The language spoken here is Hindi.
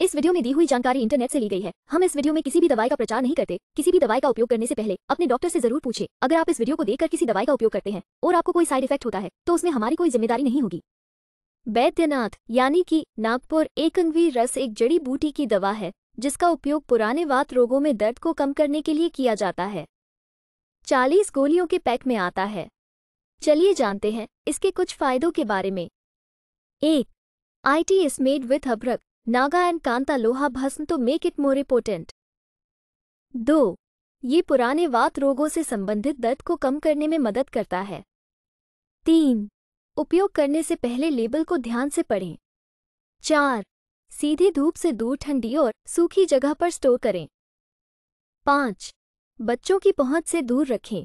इस वीडियो में दी हुई जानकारी इंटरनेट से ली गई है हम इस वीडियो में किसी भी दवाई का प्रचार नहीं करते किसी भी दवाई का उपयोग करने से पहले अपने डॉक्टर से जरूर पूछे अगर आप इस वीडियो को देखकर किसी दवाई का उपयोग करते हैं और आपको कोई साइड इफेक्ट होता है तो उसमें हमारी कोई जिम्मेदारी नहीं होगी बैद्यनाथ यानी कि नागपुर एकंगवी रस एक जड़ी बूटी की दवा है जिसका उपयोग पुराने वात रोगों में दर्द को कम करने के लिए किया जाता है चालीस गोलियों के पैक में आता है चलिए जानते हैं इसके कुछ फायदों के बारे में एक IT is made with abrak, naga and kanta loha भस्म to make it more potent. दो ये पुराने वात रोगों से संबंधित दर्द को कम करने में मदद करता है तीन उपयोग करने से पहले लेबल को ध्यान से पढ़ें चार सीधी धूप से दूर ठंडी और सूखी जगह पर स्टोर करें पाँच बच्चों की पहुंच से दूर रखें